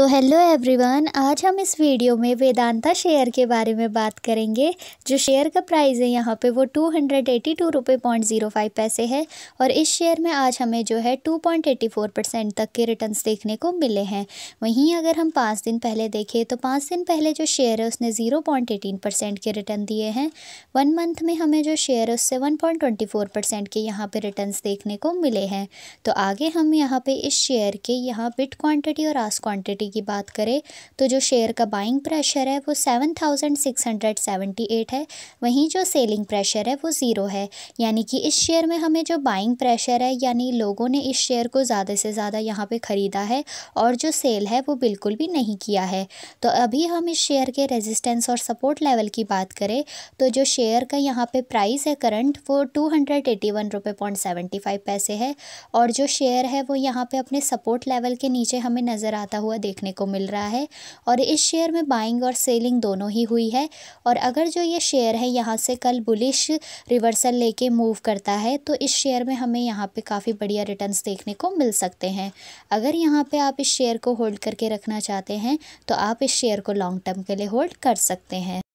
तो hello everyone आज हम इस वीडियो में वेदांता शेयर के बारे में बात करेंगे जो शेयर का प्राइस है यहाँ पे वो टू हंड्रेड एटी टू रुपये पॉइंट ज़ीरो फाइव पैसे है और इस शेयर में आज हमें जो है two point eighty four percent तक के रिटर्न्स देखने को मिले हैं वहीं अगर हम पाँच दिन पहले देखें तो पाँच दिन पहले जो शेयर है उसने ज़ीरो पॉइंट एटीन परसेंट के रिटर्न दिए हैं वन मंथ में हमें जो शेयर है उससे one point twenty four percent के यहाँ पर रिटर्न देखने को मिले हैं तो आगे हम यहाँ पर इस शेयर के यहाँ बिट क्वान्टिटी और आस क्वान्टिटी की बात करें तो जो शेयर का बाइंग प्रेशर है वो seven thousand six hundred seventy eight है वहीं जो सेलिंग प्रेशर है वो ज़ीरो है यानी कि इस शेयर में हमें जो बाइंग प्रेशर है यानी लोगों ने इस शेयर को ज़्यादा से ज़्यादा यहाँ पर ख़रीदा है और जो सेल है वो बिल्कुल भी नहीं किया है तो अभी हम इस शेयर के रेजिस्टेंस और सपोर्ट लेवल की बात करें तो जो शेयर का यहाँ पर प्राइस है करंट वो टू हंड्रेड एटी वन रुपये पॉइंट सेवेंटी फाइव पैसे है और जो शेयर है वो यहाँ पे अपने सपोर्ट लेवल के नीचे हमें नज़र आता हुआ देखने देखने को मिल रहा है और इस शेयर में बाइंग और सेलिंग दोनों ही हुई है और अगर जो ये शेयर है यहाँ से कल बुलिश रिवर्सल लेके मूव करता है तो इस शेयर में हमें यहाँ पे काफ़ी बढ़िया रिटर्न्स देखने को मिल सकते हैं अगर यहाँ पे आप इस शेयर को होल्ड करके रखना चाहते हैं तो आप इस शेयर को लॉन्ग टर्म के लिए होल्ड कर सकते हैं